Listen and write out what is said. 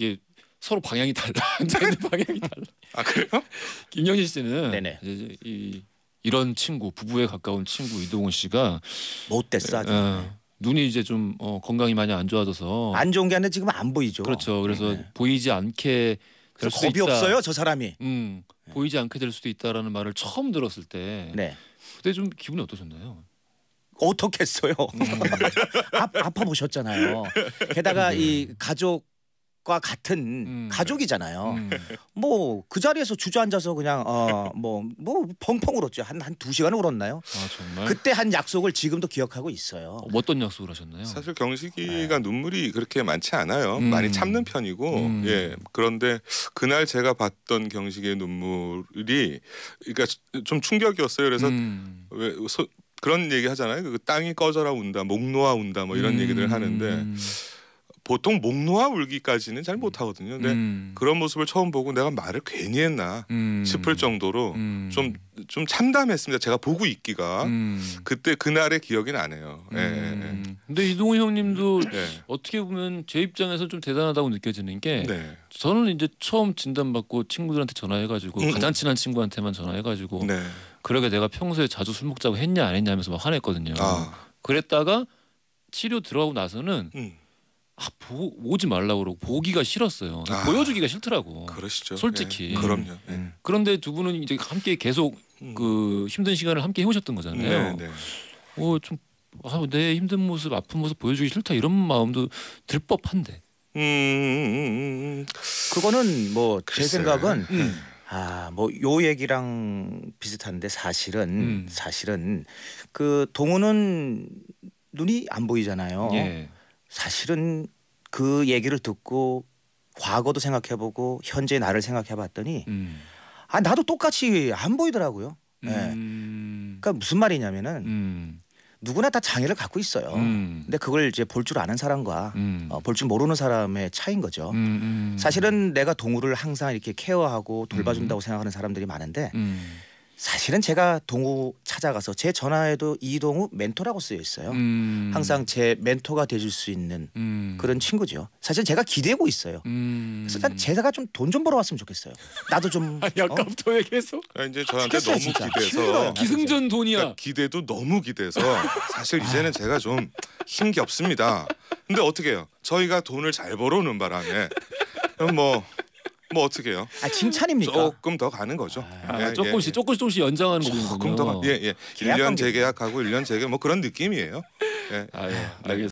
이게 서로 방향이 달라. 방향이 달라. 아 그래요? 김영희 씨는 네네. 이제 이, 이런 친구 부부에 가까운 친구 이동훈 씨가 못됐어. 어, 네. 눈이 이제 좀 어, 건강이 많이 안 좋아져서 안 좋은 게 아니라 지금 안 보이죠. 그렇죠. 그래서 네. 네. 보이지 않게 될 수도 겁이 있다. 없어요 저 사람이. 음, 네. 보이지 않게 될 수도 있다라는 말을 처음 들었을 때 네. 그때 좀 기분이 어떠셨나요? 어떻겠어요. 음. 아, 아파 보셨잖아요. 게다가 이 가족 과 같은 음. 가족이잖아요. 음. 뭐그 자리에서 주저앉아서 그냥 어뭐뭐 뭐 펑펑 울었죠. 한한두 시간 울었나요? 아 정말. 그때 한 약속을 지금도 기억하고 있어요. 어, 떤 약속을 하셨나요? 사실 경식이가 네. 눈물이 그렇게 많지 않아요. 음. 많이 참는 편이고 음. 예 그런데 그날 제가 봤던 경식의 눈물이 그러니까 좀 충격이었어요. 그래서 음. 왜 소, 그런 얘기 하잖아요. 그 땅이 꺼져라 운다, 목 놓아 운다 뭐 이런 얘기들 음. 하는데. 보통 목 놓아 울기까지는 잘 음. 못하거든요. 근데 음. 그런 모습을 처음 보고 내가 말을 괜히 했나 음. 싶을 정도로 좀좀 음. 좀 참담했습니다. 제가 보고 있기가 음. 그때 그날의 기억이 나네요. 예, 예. 예. 근데 이동호 형님도 네. 어떻게 보면 제 입장에서 좀 대단하다고 느껴지는 게 네. 저는 이제 처음 진단받고 친구들한테 전화해가지고 음 가장 친한 친구한테만 전화해가지고 네. 그러게 내가 평소에 자주 술 먹자고 했냐 안 했냐 하면서 막 화냈거든요. 아. 그랬다가 치료 들어가고 나서는 음. 아, 보, 오지 말라고 그러고 보기가 싫었어요. 아, 보여주기가 싫더라고. 그러시죠. 솔직히. 예, 그럼요. 음. 예. 그런데 두 분은 이제 함께 계속 음. 그 힘든 시간을 함께 해오셨던 거잖아요. 네, 네. 어, 좀, 아, 내 힘든 모습, 아픈 모습 보여주기 싫다 이런 마음도 들 법한데. 음, 음, 음 그거는 뭐 제 생각은 아, 뭐 요 얘기랑 비슷한데 사실은 사실은 그 동우는 눈이 안 보이잖아요. 예. 사실은 그 얘기를 듣고 과거도 생각해보고 현재의 나를 생각해봤더니 음. 아 나도 똑같이 안 보이더라고요. 네. 그러니까 무슨 말이냐면은 음. 누구나 다 장애를 갖고 있어요. 음. 근데 그걸 이제 볼 줄 아는 사람과 음. 어, 볼줄 모르는 사람의 차이인 거죠. 사실은 내가 동물을 항상 이렇게 케어하고 돌봐준다고 생각하는 사람들이 많은데 사실은 제가 동우 찾아가서 제 전화에도 이동우 멘토라고 쓰여 있어요. 음. 항상 제 멘토가 되줄수 있는 음. 그런 친구죠. 사실 제가 기대고 있어요. 음. 그래서 제가 좀 돈 좀 벌어왔으면 좋겠어요. 나도 좀. 아니 아까부터 어? 계속? 아, 이제 저한테 아, 너무 진짜. 기대서 어 기승전 돈이야. 그러니까 기대도 너무 기대서 사실 아. 이제는 아. 제가 좀 힘겹습니다. 근데 어떻게 해요? 저희가 돈을 잘 벌어오는 바람에 뭐뭐 어떻게 해요? 아 칭찬입니까? 조금 더 가는 거죠. 아, 예, 예 조금씩 예, 조금씩 조금씩 연장하는 거군요. 조금 더 가- 예, 예. 1년 재계약하고 1년 재계 뭐 그런 느낌이에요. 예. 아, 예. 알겠습니다.